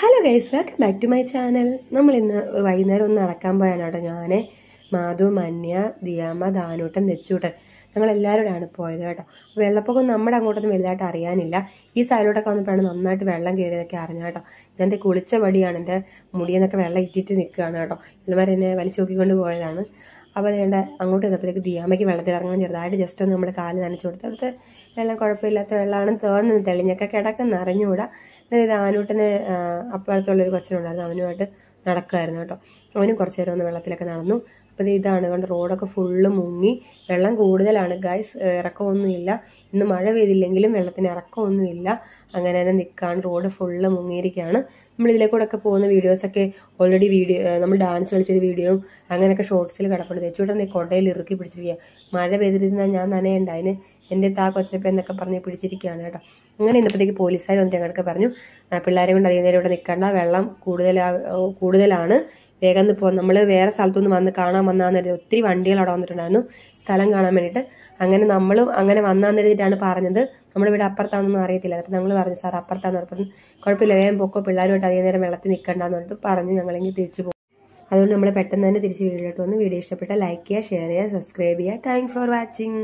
hello guys welcome back to my channel നമ്മൾ ഇന്ന് വൈകുന്നേരം ഒന്ന് നടക്കാൻ പോയാണ് കേട്ടോ ഞാൻ മാധു മന്യ ദിയാമ്മ ദാനൂട്ടൻ നെച്ചൂട്ടൻ ഞങ്ങളെല്ലാവരോടാണ് പോയത് കേട്ടോ വെള്ളപ്പൊക്കം നമ്മുടെ അങ്ങോട്ടൊന്നും വലുതായിട്ട് അറിയാനില്ല ഈ സൈഡിലോട്ടൊക്കെ വന്നപ്പോഴാണ് നന്നായിട്ട് വെള്ളം കയറിയതൊക്കെ അറിഞ്ഞ കേട്ടോ ഇതെൻ്റെ കുളിച്ച പടിയാണ് എൻ്റെ മുടിയെന്നൊക്കെ വെള്ളം ഇറ്റിറ്റ് നിൽക്കുകയാണ് കേട്ടോ ഇതുമാരെ എന്നെ വലിച്ചു നോക്കിക്കൊണ്ട് പോയതാണ് അപ്പോൾ വേണ്ട അങ്ങോട്ട് വന്നപ്പോഴത്തേക്ക് ദിയാമയ്ക്ക് വെള്ളത്തിലിറങ്ങാൻ ചെറുതായിട്ട് ജസ്റ്റ് ഒന്ന് നമ്മൾ കാല് നനച്ചു കൊടുത്ത് അവിടുത്തെ വെള്ളം കുഴപ്പമില്ലാത്ത വെള്ളമാണ് തോന്നുന്നത് തെളിഞ്ഞൊക്കെ കിടക്കുന്ന അറിഞ്ഞുകൂടാ ഇത് ആനൂട്ടിന് അപ്പുറത്തുള്ളൊരു കൊച്ചനുണ്ടായിരുന്നു അവനുമായിട്ട് നടക്കുമായിരുന്നു കേട്ടോ അവനും കുറച്ച് നേരം ഒന്ന് വെള്ളത്തിലൊക്കെ നടന്നു അപ്പോൾ ഇതാണ് കൊണ്ട് റോഡൊക്കെ ഫുള്ള് മുങ്ങി വെള്ളം കൂടുതലാണ് ഗൈസ് ഇറക്കമൊന്നുമില്ല ഇന്ന് മഴ പെയ്തില്ലെങ്കിലും വെള്ളത്തിന് ഇറക്കമൊന്നുമില്ല അങ്ങനെ തന്നെ നിൽക്കുകയാണ് റോഡ് ഫുള്ള് മുങ്ങിയിരിക്കുകയാണ് നമ്മൾ ഇതിലെ കൂടെ ഒക്കെ പോകുന്ന വീഡിയോസൊക്കെ ഓൾറെഡി വീഡിയോ നമ്മൾ ഡാൻസ് കളിച്ചൊരു വീഡിയോയും അങ്ങനെയൊക്കെ ഷോർട്സിൽ കിടപ്പുണ്ട് രജുവേട്ടൻ നീ കൊടയിൽ ഇറുക്കി പിടിച്ചിരിക്കുക മഴ പെയ്തിരുന്നാൽ ഞാൻ നനയുണ്ട് അതിന് എൻ്റെ താ കൊച്ചപ്പ എന്നൊക്കെ പറഞ്ഞ് പിടിച്ചിരിക്കുകയാണ് കേട്ടോ അങ്ങനെ ഇന്നപ്പോഴത്തേക്ക് പോലീസുകാർ വന്നിട്ട് ഞങ്ങൾക്ക് പറഞ്ഞു പിള്ളേരെ കൊണ്ട് അധികം നേരം ഇവിടെ നിൽക്കണ്ട വെള്ളം കൂടുതൽ കൂടുതലാണ് വേഗം ഇപ്പോൾ നമ്മൾ വേറെ സ്ഥലത്തുനിന്ന് വന്ന് കാണാൻ വന്നാന്ന് ഒത്തിരി വണ്ടികൾ അവിടെ വന്നിട്ടുണ്ടായിരുന്നു സ്ഥലം കാണാൻ വേണ്ടിയിട്ട് അങ്ങനെ നമ്മളും അങ്ങനെ വന്നാന്ന് എഴുതിയിട്ടാണ് പറഞ്ഞത് നമ്മുടെ ഇവിടെ അപ്പുറത്താണെന്നൊന്നും അറിയത്തില്ല അപ്പം ഞങ്ങൾ പറഞ്ഞു സാർ അപ്പുറത്താണെന്ന് പറഞ്ഞു കുഴപ്പമില്ല വേഗം പൊക്കോ പിള്ളേരുമായിട്ട് അധികം നേരം വെള്ളത്തിൽ നിൽക്കണ്ടെന്ന് പറഞ്ഞിട്ട് പറഞ്ഞു ഞങ്ങളെങ്കിൽ തിരിച്ചു പോകും അതുകൊണ്ട് നമ്മൾ പെട്ടെന്ന് തന്നെ തിരിച്ച് വീഡിയോയിലോട്ട് വന്ന് വീഡിയോ ഇഷ്ടപ്പെട്ട ലൈക്ക് ചെയ്യുക ഷെയർ ചെയ്യുക സബ്സ്ക്രൈബ് ചെയ്യുക താങ്ക് ഫോർ വാച്ചിങ്